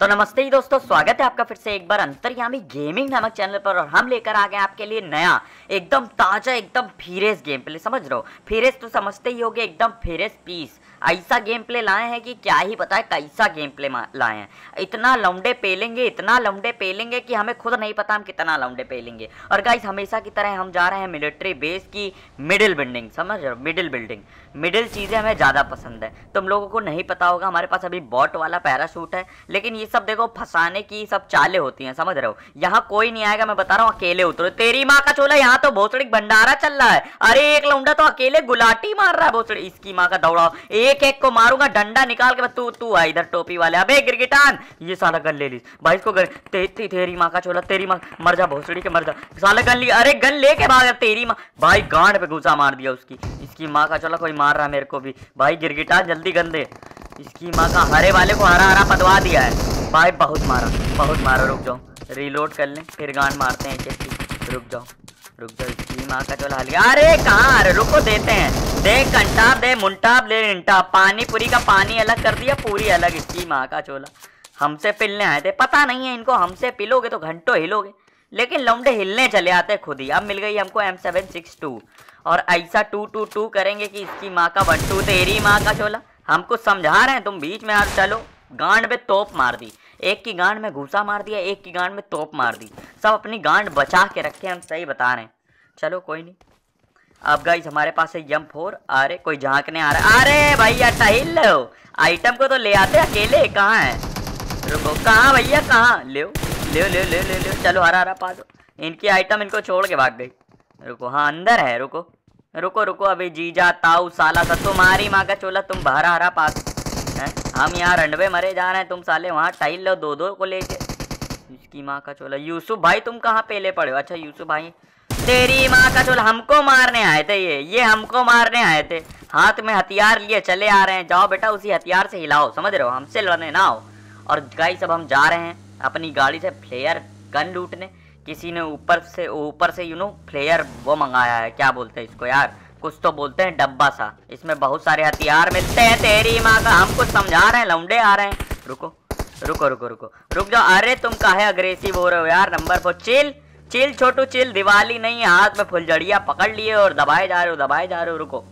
तो नमस्ते ही दोस्तों स्वागत है आपका फिर से एक बार अंतर्यामी गेमिंग नामक चैनल पर और हम लेकर आ गए आपके लिए नया एकदम ताज़ा एकदम फिरेस गेम प्ले समझ रहे हो फीरेस तो समझते ही होगे एकदम फिरेस पीस ऐसा गेम प्ले लाए हैं कि क्या ही पता है कैसा गेम प्ले लाए हैं इतना लौंडे पेलेंगे इतना लौंडे पेलेंगे कि हमें खुद नहीं पता हम कितना लौंडे पेलेंगे और गाइस हमेशा की तरह हम जा रहे हैं मिलिट्री बेस की मिडिल बिल्डिंग समझ रहे हो मिडिल बिल्डिंग मिडिल चीज़ें हमें ज़्यादा पसंद है तुम लोगों को नहीं पता होगा हमारे पास अभी बॉट वाला पैराशूट है लेकिन ये सब देखो फंसाने की सब चालें होती हैं समझ रहे हो यहाँ कोई नहीं आएगा मैं बता रहा हूँ अकेले उतरो तेरी माँ का चोला यहाँ तो भोसड़ी भंडारा चल रहा है अरे एक लौंडा तो अकेले गुलाटी मार रहा है भोसड़ी इसकी माँ का दौड़ाओ एक एक को मारूंगा डंडा निकाल के तू तू आ इधर टोपी वाले अबे गिरगिटान ये साला गन ले ली भाई इसको गन ते, ते, तेरी माँ का छोला तेरी माँ मर जा भोसड़ी के मर जा साला गन ली अरे गन लेके भाग तेरी माँ भाई गांड पे घुसा मार दिया उसकी इसकी माँ का छोला कोई मार रहा मेरे को भी भाई गिरगिटान जल्दी गन दे इसकी माँ का हरे वाले को हरा हरा पदवा दिया है भाई बहुत मारा बहुत मारा रुक जाओ रिलोड कर लें फिर गांड मारते हैं रुक जाओ रुक जा अरे कार रुको देते हैं दे कंटा दे मुंटा दे इंटा पानी पूरी का पानी अलग कर दिया पूरी अलग इसकी माँ का चोला हमसे पिलने आए थे पता नहीं है इनको हमसे पिलोगे तो घंटों हिलोगे लेकिन लौंडे हिलने चले आते खुद ही अब मिल गई हमको एम सेवन सिक्स टू और ऐसा टू टू टू करेंगे कि इसकी माँ का वन टू तेरी माँ का चोला हमको समझा रहे हैं तुम बीच में आप चलो गांड पे तोप मार दी एक की गांड में घूसा मार दिया एक की गांड में तोप मार दी सब अपनी गांड बचा के रखे हम सही बता रहे हैं चलो कोई नहीं अब गाइज हमारे पास है यम फोर अरे कोई झांकने आ रहा अरे भैया टहल लो आइटम को तो ले आते अकेले कहाँ है रुको कहाँ भैया कहाँ ले ले ले ले ले ले चलो हरा हरा पा दो इनकी आइटम इनको छोड़ के भाग गई रुको हाँ अंदर है रुको रुको रुको अभी जीजा ताऊ साला सा तुम्हारी माँ का चोला तुम भरा हरा पास हम यहाँ रंडवे मरे जा रहे हैं तुम साले वहाँ टाइल लो दो दो को लेके इसकी माँ का चोला यूसुफ भाई तुम कहाँ पहले पड़े हो अच्छा यूसुफ भाई तेरी माँ का चोला हमको मारने आए थे ये ये हमको मारने आए थे हाथ में हथियार लिए चले आ रहे हैं जाओ बेटा उसी हथियार से हिलाओ समझ रहे हो हमसे लड़ने ना हो और गाई सब हम जा रहे हैं अपनी गाड़ी से फ्लेयर गन लूटने किसी ने ऊपर से ऊपर से यू नो फ्लेयर वो मंगाया है क्या बोलते हैं इसको यार कुछ तो बोलते हैं डब्बा सा इसमें बहुत सारे हथियार मिलते हैं तेरी माँ का हम कुछ समझा रहे हैं लौंडे आ रहे हैं रुको रुको रुको रुको रुक जाओ अरे तुम काहे अग्रेसिव हो रहे हो यार नंबर फोर चिल चिल छोटू चिल दिवाली नहीं हाथ में फुलझड़िया पकड़ लिए और दबाए जा रहे हो दबाए जा रहे हो रुको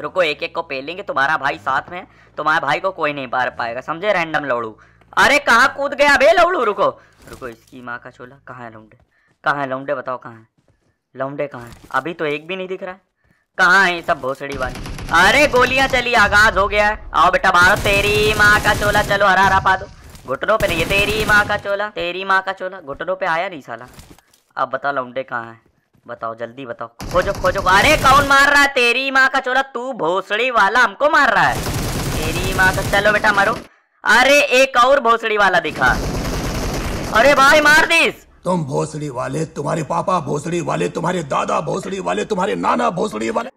रुको एक एक को पेलेंगे तुम्हारा भाई साथ में तुम्हारे भाई को कोई नहीं मार पाएगा समझे रैंडम लौड़ू अरे कहाँ कूद गया भे लौड़ू रुको रुको इसकी माँ का छोला कहाँ है लौंडे कहाँ है लौंडे बताओ कहाँ है लौंडे कहाँ है अभी तो एक भी नहीं दिख रहा है कहाँ है सब भोसड़ी वाली अरे गोलियां चली आगाज हो गया है आओ बेटा मारो तेरी माँ का चोला चलो हरा हरा पा दो घुटनों पे नहीं है तेरी माँ का चोला तेरी माँ का चोला घुटनों पे आया नहीं साला अब बताओ लौंडे कहाँ है बताओ जल्दी बताओ खोजो खोजो अरे कौन मार रहा है तेरी माँ का चोला तू भोसड़ी वाला हमको मार रहा है तेरी माँ का तो, चलो बेटा मारो अरे एक और भोसड़ी वाला दिखा अरे भाई मार दीस तुम भोसड़ी वाले तुम्हारे पापा भोसड़ी वाले तुम्हारे दादा भोसड़ी वाले तुम्हारे नाना भोसड़ी वाले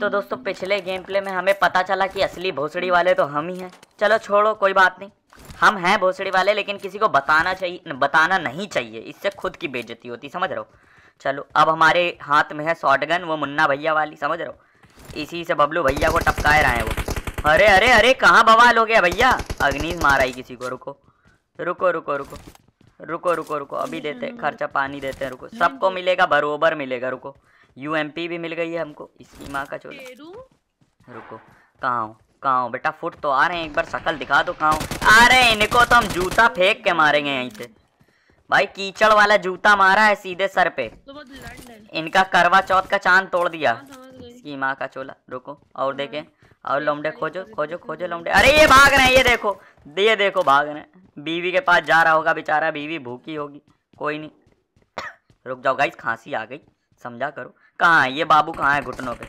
तो दोस्तों पिछले गेम प्ले में हमें पता चला कि असली भोसड़ी वाले तो हम ही हैं चलो छोड़ो कोई बात नहीं हम हैं भोसड़ी वाले लेकिन किसी को बताना चाहिए बताना नहीं चाहिए इससे खुद की बेइज्जती होती समझ रहो चलो अब हमारे हाथ में है शॉटगन वो मुन्ना भैया वाली समझ रहे इसी से बबलू भैया को टपकाए रहे हैं वो अरे अरे अरे कहाँ बवाल हो गया भैया अग्नि मारा ही किसी को रुको रुको रुको रुको रुको रुको रुको अभी देते हम्म। खर्चा पानी देते हैं रुको हम्म। सबको मिलेगा बरोबर मिलेगा रुको यूएमपी भी मिल गई है हमको इसकी माँ का चोला रुको कहाँ कहाँ बेटा फुट तो आ रहे हैं एक बार सकल दिखा दो कहाँ रहे हैं इनको तो हम जूता फेंक के मारेंगे यहीं से भाई कीचड़ वाला जूता मारा है सीधे सर पे तो इनका करवा चौथ का चांद तोड़ दिया हाँ, इसकी माँ का चोला रुको और देखें हाँ, और लोमडे खोजो खोजो तो खोजो लोमडे अरे ये भाग रहे हैं ये देखो ये देखो भाग रहे बीवी के पास जा रहा होगा बेचारा बीवी भूखी होगी कोई नहीं रुक जाओ गाइस खांसी आ गई समझा करो कहाँ है ये बाबू कहाँ है घुटनों पे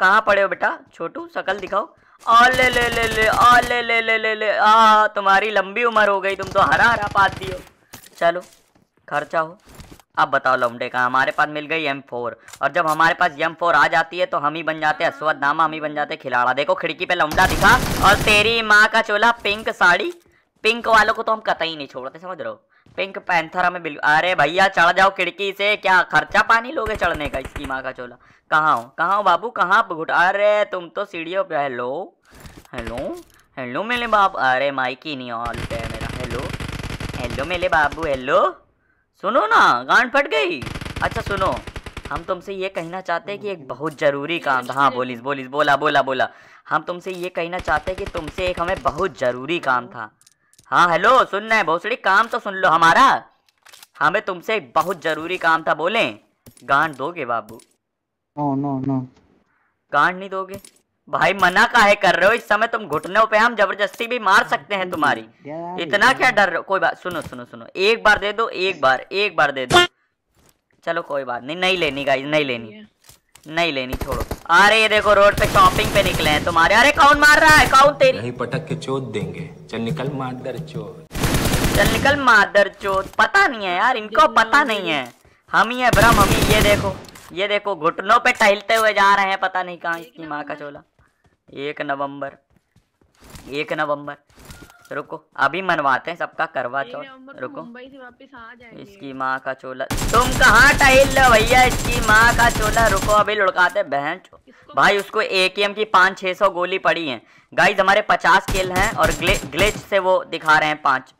कहाँ पड़े हो बेटा छोटू शकल दिखाओ आ ले ले ले ले आ ले ले ले ले ले आ तुम्हारी लंबी उम्र हो गई तुम तो हरा हरा पाती हो चलो खर्चा हो अब बताओ लोमडे का हमारे पास मिल गई एम फोर और जब हमारे पास एम फोर आ जाती है तो हम ही बन जाते हैं नामा हम ही बन जाते खिलाड़ा देखो खिड़की पे लोमडा दिखा और तेरी माँ का चोला पिंक साड़ी पिंक वालों को तो हम कतई नहीं छोड़ते समझ रहे हो पिंक पैंथर हमें बिल अरे भैया चढ़ जाओ खिड़की से क्या खर्चा पानी लोगे चढ़ने का इसकी माँ का चोला कहाँ हो कहाँ हो बाबू कहाँ घुट अरे तुम तो सीढ़ियों पे हेलो हेलो हेलो मेरे बाप अरे माइकी नहीं ऑल पे मेरा हेलो हेलो मेरे बाबू हेलो सुनो ना गांड फट गई अच्छा सुनो हम तुमसे ये कहना चाहते हैं कि एक बहुत ज़रूरी काम था हाँ बोलिस बोलिस बोला बोला बोला हम तुमसे ये कहना चाहते हैं कि तुमसे एक हमें बहुत ज़रूरी काम था हाँ हेलो सुनना है भोसड़ी काम तो सुन लो हमारा हमें तुमसे एक बहुत ज़रूरी काम था बोले गांड दोगे बाबू नो नो नो गांड नहीं दोगे भाई मना का है कर रहे हो इस समय तुम घुटने पे हम जबरदस्ती भी मार सकते हैं तुम्हारी इतना क्या डर रहे हो कोई बात सुनो सुनो सुनो एक बार दे दो एक बार एक बार दे दो चलो कोई बात नहीं नहीं लेनी गाइज नहीं लेनी नहीं लेनी छोड़ो अरे ये देखो रोड पे शॉपिंग पे निकले हैं तुम्हारे अरे कौन मार रहा है कौन तेरी नहीं पटक के चोट देंगे चल निकल मादर चोट चल निकल मादर चोट पता नहीं है यार इनको पता नहीं है हम ही है ब्रह्म हम ही ये देखो ये देखो घुटनों पे टहलते हुए जा रहे हैं पता नहीं कहाँ इसकी माँ का चोला एक नवंबर एक नवंबर रुको अभी मनवाते हैं सबका करवा चौथ रुको इसकी माँ का चोला तुम कहाँ टहल लो भैया इसकी माँ का चोला रुको अभी लुड़काते बहन भाई उसको ए की पाँच छः सौ गोली पड़ी है गाइज हमारे पचास किल हैं और ग्ले, ग्लिच से वो दिखा रहे हैं पाँच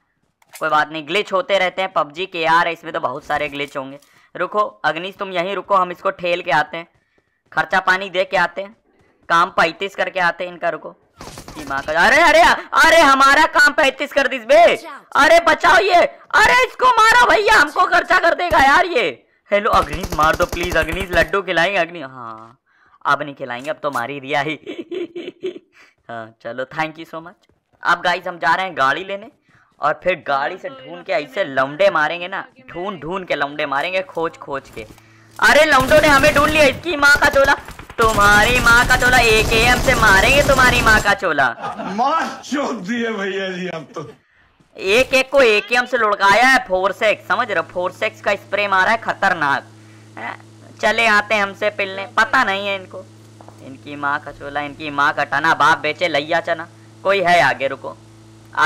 कोई बात नहीं ग्लिच होते रहते हैं पबजी के यार है इसमें तो बहुत सारे ग्लिच होंगे रुको अग्निश तुम यहीं रुको हम इसको ठेल के आते हैं खर्चा पानी दे के आते हैं काम पैतीस करके आते हैं इनका रुको दिमाग का अरे अरे अरे हमारा काम पैतीस कर दीस बे अरे बचाओ ये अरे इसको मारो भैया हमको खर्चा कर देगा यार ये हेलो अग्निश मार दो प्लीज अग्निश लड्डू खिलाएंगे अग्नि हाँ अब नहीं खिलाएंगे अब तो मार ही दिया ही हाँ चलो थैंक यू सो मच अब गाइस हम जा रहे हैं गाड़ी लेने और फिर गाड़ी से ढूंढ के ऐसे लौंडे मारेंगे ना ढूंढ ढूंढ के लौंडे मारेंगे खोज खोज के अरे लौंडों ने हमें ढूंढ लिया इसकी माँ का चोला तुम्हारी माँ का चोला एक एम से मारेंगे तुम्हारी माँ का चोला चोक दी है भैया जी अब तो एक एक को एक एम से लुड़काया है फोर सेक्स समझ रहे फोर सेक्स का स्प्रे मारा है खतरनाक चले आते हैं हमसे पिलने पता नहीं है इनको इनकी माँ का चोला इनकी माँ का टना बाप बेचे लैया चना कोई है आगे रुको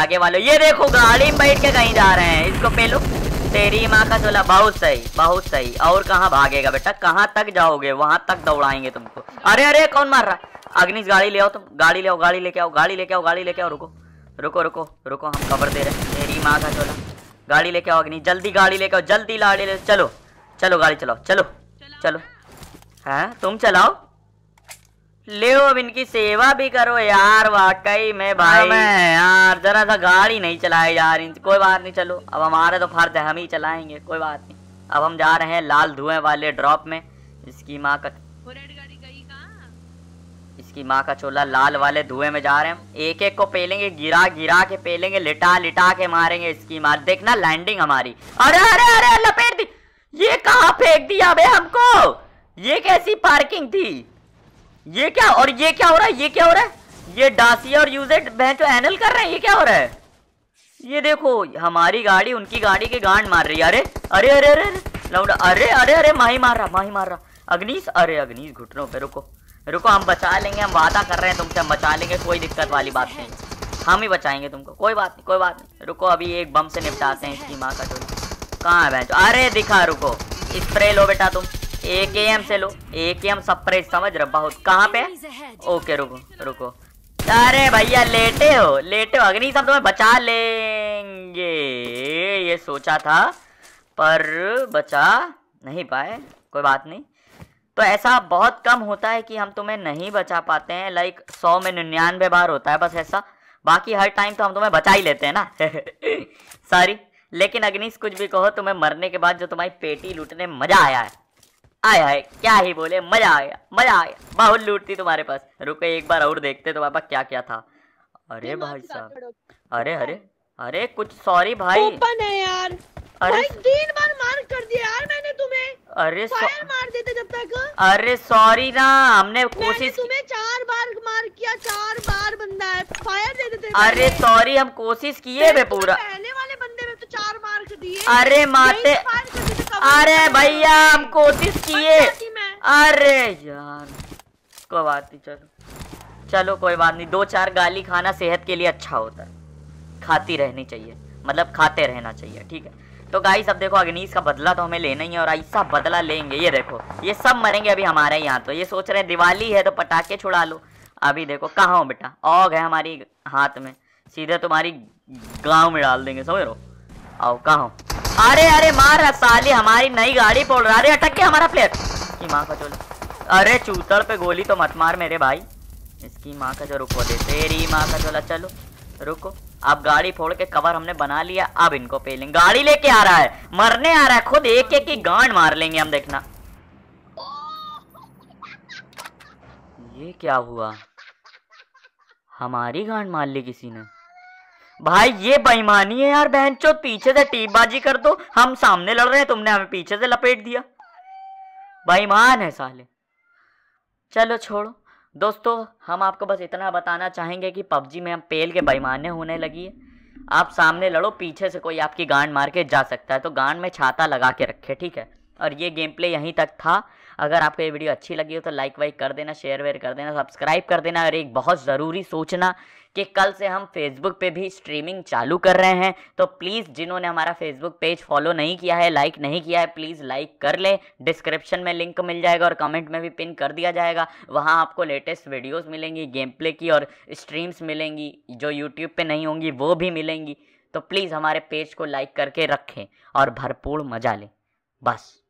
आगे वालों ये देखो गाड़ी में बैठ के कहीं जा रहे हैं इसको पेलो तेरी माँ का चोला बहुत सही बहुत सही और कहाँ भागेगा बेटा कहाँ तक जाओगे वहां तक दौड़ाएंगे तुमको अरे अरे कौन मार रहा अग्निश गाड़ी ले आओ तुम गाड़ी ले आओ गाड़ी लेके आओ गाड़ी लेके आओ गाड़ी लेके आओ रुको रुको रुको रुको हम खबर दे रहे हैं तेरी माँ का चोला गाड़ी लेके आओ अग्नि जल्दी गाड़ी लेके आओ जल्दी गाड़ी ले चलो चलो गाड़ी चलाओ चलो चलो है हाँ, तुम चलाओ ले अब इनकी सेवा भी करो यार वाकई में भाई मैं यार जरा सा गाड़ी नहीं चलाए यार इन कोई बात नहीं चलो अब हमारे तो फर्ज है हम ही चलाएंगे कोई बात नहीं अब हम जा रहे हैं लाल धुएं वाले ड्रॉप में इसकी माँ का इसकी माँ का चोला लाल वाले धुएं में जा रहे हैं एक एक को पेलेंगे गिरा गिरा के पेलेंगे लिटा लिटा के मारेंगे इसकी माँ देखना लैंडिंग हमारी अरे अरे अरे लपेट दी ये कहाँ फेंक दिया हमको ये कैसी पार्किंग थी ये क्या और ये क्या हो रहा है ये क्या हो रहा है ये डासिया और यूजेड बहन जो एनल कर रहे हैं ये क्या हो रहा है ये देखो हमारी गाड़ी उनकी गाड़ी के गांड मार रही है अरे अरे अरे अरे अरे अरे अरे अरे माही मार रहा माही मार रहा अग्निश अरे अग्निश घुटनों पे रुको रुको हम बचा लेंगे हम वादा कर रहे हैं तुमसे हम बचा लेंगे कोई दिक्कत वाली बात नहीं हम ही बचाएंगे तुमको कोई बात नहीं कोई बात नहीं रुको अभी एक बम से निपटाते हैं इसकी माँ का चोरी कहाँ है बहन अरे दिखा रुको स्प्रे लो बेटा तुम एक एम से लो एक एम सप्रेज समझ रहे बहुत कहाँ पे ओके रुको रुको अरे भैया लेटे हो लेटे हो अग्नि सब तुम्हें बचा लेंगे ये सोचा था पर बचा नहीं पाए कोई बात नहीं तो ऐसा बहुत कम होता है कि हम तुम्हें नहीं बचा पाते हैं लाइक सौ में निन्यानवे बार होता है बस ऐसा बाकी हर टाइम तो हम तुम्हें बचा ही लेते हैं ना सॉरी लेकिन अग्निश कुछ भी कहो तुम्हें मरने के बाद जो तुम्हारी पेटी लूटने मजा आया है आय आय क्या ही बोले मजा आ गया मजा आ गया बहुत लूटती तुम्हारे पास रुके एक बार और देखते तो पापा क्या क्या था अरे भाई साहब अरे अरे अरे कुछ सॉरी भाई ओपन है यार अरे तीन बार मार कर दिया यार मैंने तुम्हें अरे फायर मार देते जब तक अरे सॉरी ना हमने कोशिश तुम्हें चार बार मार किया चार बार बंदा है फायर दे देते अरे सॉरी हम कोशिश किए पूरा पहले वाले बंदे में तो चार मार दिए अरे तो मारते अरे भैया हम कोशिश किए अरे यार कोई बात नहीं चलो चलो कोई बात नहीं दो चार गाली खाना सेहत के लिए अच्छा होता है खाती रहनी चाहिए मतलब खाते रहना चाहिए ठीक है तो गाइस अब देखो अग्निश का बदला तो हमें लेना ही है और ऐसा बदला लेंगे ये देखो ये सब मरेंगे अभी हमारे यहाँ तो ये सोच रहे हैं दिवाली है तो पटाखे छुड़ा लो अभी देखो कहाँ हो बेटा औग है हमारी हाथ में सीधे तुम्हारी गांव में डाल देंगे समझ लो आओ कहाँ अरे अरे मार रहा साली हमारी नई गाड़ी फोड़ रहा अरे अटक के हमारा प्लेयर की माँ का चोल अरे चूतड़ पे गोली तो मत मार मेरे भाई इसकी माँ का जो रुको दे तेरी माँ का चोला चलो रुको अब गाड़ी फोड़ के कवर हमने बना लिया अब इनको पे लेंगे गाड़ी लेके आ रहा है मरने आ रहा है खुद एक एक की गांड मार लेंगे हम देखना ये क्या हुआ हमारी गांड मार ली किसी ने भाई ये बेईमानी है यार बहन चो पीछे से टीपबाजी कर दो हम सामने लड़ रहे हैं तुमने हमें पीछे से लपेट दिया बेईमान है साले चलो छोड़ो दोस्तों हम आपको बस इतना बताना चाहेंगे कि पबजी में हम पेल के बेईमान होने लगी है आप सामने लड़ो पीछे से कोई आपकी गांड मार के जा सकता है तो गांड में छाता लगा के रखे ठीक है और ये गेम प्ले यहीं तक था अगर आपको ये वीडियो अच्छी लगी हो तो लाइक वाइक कर देना शेयर वेयर कर देना सब्सक्राइब कर देना और एक बहुत ज़रूरी सोचना कि कल से हम फेसबुक पे भी स्ट्रीमिंग चालू कर रहे हैं तो प्लीज़ जिन्होंने हमारा फेसबुक पेज फॉलो नहीं किया है लाइक नहीं किया है प्लीज़ लाइक कर लें डिस्क्रिप्शन में लिंक मिल जाएगा और कमेंट में भी पिन कर दिया जाएगा वहाँ आपको लेटेस्ट वीडियोस मिलेंगी गेम प्ले की और स्ट्रीम्स मिलेंगी जो यूट्यूब पर नहीं होंगी वो भी मिलेंगी तो प्लीज़ हमारे पेज को लाइक करके रखें और भरपूर मजा लें बस